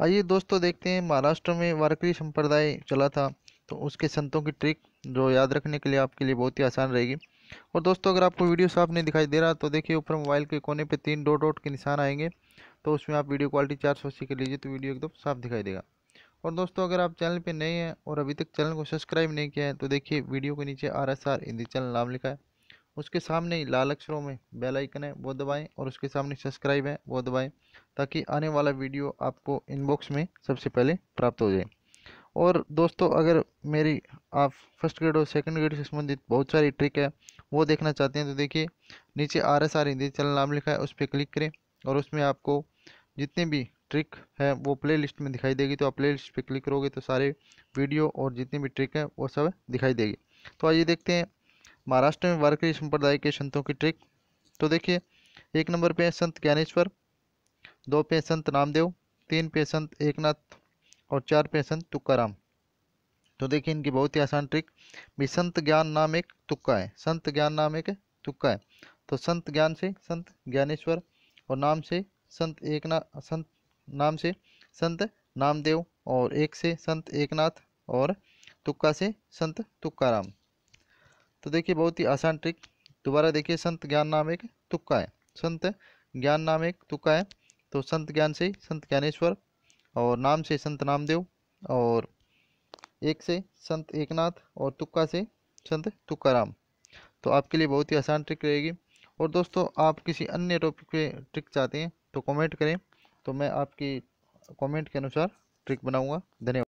आइए दोस्तों देखते हैं महाराष्ट्र में वारकरी संप्रदाय चला था तो उसके संतों की ट्रिक जो याद रखने के लिए आपके लिए बहुत ही आसान रहेगी और दोस्तों अगर आपको वीडियो साफ नहीं दिखाई दे रहा तो देखिए ऊपर मोबाइल के कोने पे तीन डॉट डॉट के निशान आएंगे तो उसमें आप वीडियो क्वालिटी चार सौ अस्सी कर लीजिए तो वीडियो एकदम साफ दिखाई देगा और दोस्तों अगर आप चैनल पर नए हैं और अभी तक चैनल को सब्सक्राइब नहीं किया है तो देखिए वीडियो के नीचे R S R Hindi channel नाम लिखा है उसके सामने ही लाल अक्षरों में बेल आइकन है वो दबाएं और उसके सामने सब्सक्राइब है वो दबाएं ताकि आने वाला वीडियो आपको इनबॉक्स में सबसे पहले प्राप्त हो जाए और दोस्तों अगर मेरी आप फर्स्ट ग्रेड और सेकंड ग्रेड से संबंधित बहुत सारी ट्रिक है वो देखना चाहते हैं तो देखिए नीचे R S R Hindi channel नाम लिखा है उस पर क्लिक करें और उसमें आपको जितने भी ट्रिक है वो प्ले लिस्ट में दिखाई देगी तो आप प्ले लिस्ट पर क्लिक करोगे तो सारे वीडियो और जितनी भी ट्रिक है वो सब दिखाई देगी तो आइए देखते हैं महाराष्ट्र में वारकरी संप्रदाय के संतों की ट्रिक तो देखिए एक नंबर पे संत ज्ञानेश्वर दो पे संत नामदेव तीन पे संत एकनाथ और चार पे संत तुक्काराम तो देखिए इनकी बहुत ही आसान ट्रिक भी संत ज्ञान नाम एक तुक्का है संत ज्ञान नाम एक तुक्का है तो संत ज्ञान से संत ज्ञानेश्वर और नाम से संत एक ना संत नाम से संत नामदेव और एक से संत एकनाथ और तुक्का से संत तुक्काराम तो देखिए बहुत ही आसान ट्रिक दोबारा देखिए संत ज्ञान नाम एक तुक्का है संत ज्ञान नाम एक तुक्का है तो संत ज्ञान से संत ज्ञानेश्वर और नाम से संत नामदेव और एक से संत एकनाथ और तुक्का से संत तुक्काराम तो आपके लिए बहुत ही आसान ट्रिक रहेगी और दोस्तों आप किसी अन्य टॉपिक पे ट्रिक चाहते हैं तो कमेंट करें तो मैं आपकी कमेंट के अनुसार ट्रिक बनाऊंगा धन्यवाद